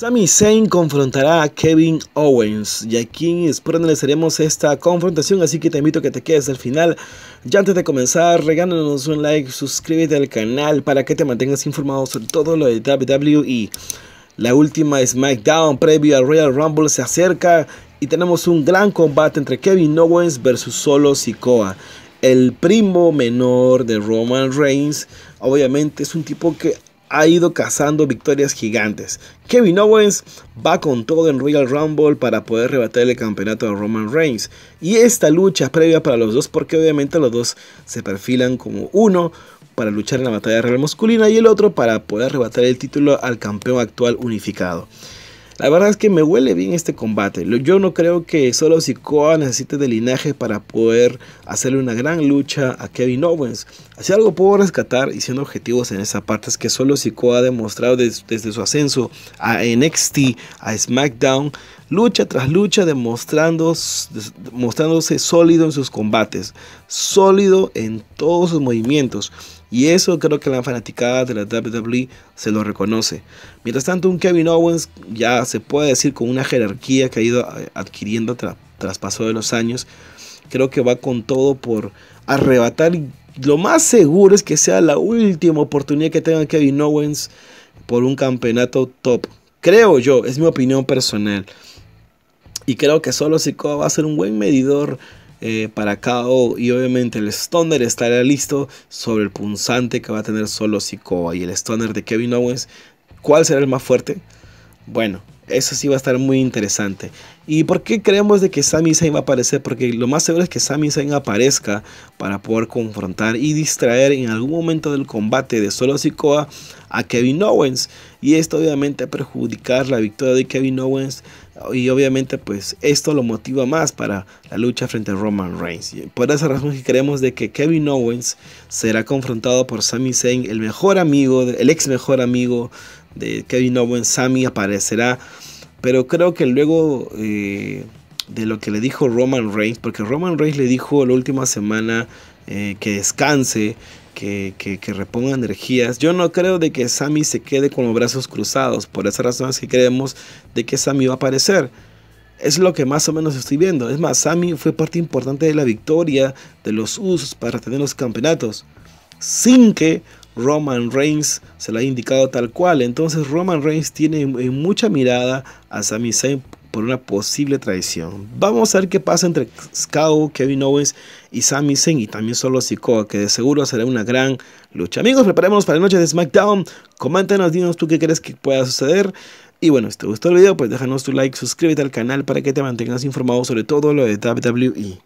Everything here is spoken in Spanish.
Sami Zayn confrontará a Kevin Owens y aquí es donde les seremos esta confrontación, así que te invito a que te quedes al final. Ya antes de comenzar, regálanos un like, suscríbete al canal para que te mantengas informado sobre todo lo de WWE. La última SmackDown previo al Royal Rumble se acerca y tenemos un gran combate entre Kevin Owens versus Solo Sikoa. El primo menor de Roman Reigns, obviamente es un tipo que ha ido cazando victorias gigantes. Kevin Owens va con todo en Royal Rumble para poder rebatir el campeonato de Roman Reigns. Y esta lucha previa para los dos porque obviamente los dos se perfilan como uno para luchar en la batalla real masculina y el otro para poder rebatir el título al campeón actual unificado. La verdad es que me huele bien este combate. Yo no creo que solo Sikoa necesite de linaje para poder hacerle una gran lucha a Kevin Owens. Si algo puedo rescatar y siendo objetivos en esa parte es que solo Sikoa ha demostrado desde su ascenso a NXT, a SmackDown, lucha tras lucha demostrando, demostrándose sólido en sus combates, sólido en todos sus movimientos. Y eso creo que la fanaticada de la WWE se lo reconoce. Mientras tanto, un Kevin Owens ya se puede decir, con una jerarquía que ha ido adquiriendo tras paso de los años. Creo que va con todo por arrebatar. Lo más seguro es que sea la última oportunidad que tenga Kevin Owens por un campeonato top. Creo yo, es mi opinión personal. Y creo que solo Sikoa va a ser un buen medidor eh, para KO. Y obviamente el Stoner estará listo sobre el punzante que va a tener solo Sikoa. Y el Stoner de Kevin Owens, ¿cuál será el más fuerte? Bueno, eso sí va a estar muy interesante. ¿Y por qué creemos de que Sami Zayn va a aparecer? Porque lo más seguro es que Sami Zayn aparezca para poder confrontar y distraer en algún momento del combate de Solo Sikoa a Kevin Owens. Y esto obviamente perjudicar la victoria de Kevin Owens. Y obviamente pues esto lo motiva más para la lucha frente a Roman Reigns. por esa razón creemos de que Kevin Owens será confrontado por Sami Zayn, el mejor amigo, el ex mejor amigo de Kevin Owens, Sammy aparecerá. Pero creo que luego eh, de lo que le dijo Roman Reigns, porque Roman Reigns le dijo la última semana eh, que descanse, que, reponga energías. Yo no creo de que Sammy se quede con los brazos cruzados. Por esas razones que creemos de que Sammy va a aparecer. Es lo que más o menos estoy viendo. Es más, Sammy fue parte importante de la victoria de los Usos para tener los campeonatos. Sin que Roman Reigns se la ha indicado tal cual. Entonces Roman Reigns tiene eh, mucha mirada a Sami Zayn por una posible traición. Vamos a ver qué pasa entre Scout, Kevin Owens y Sami Zayn y también solo Sikoa, que de seguro será una gran lucha. Amigos, preparémonos para la noche de SmackDown. Coméntanos, dinos tú qué crees que pueda suceder. Y bueno, si te gustó el video, pues déjanos tu like, suscríbete al canal para que te mantengas informado sobre todo lo de WWE.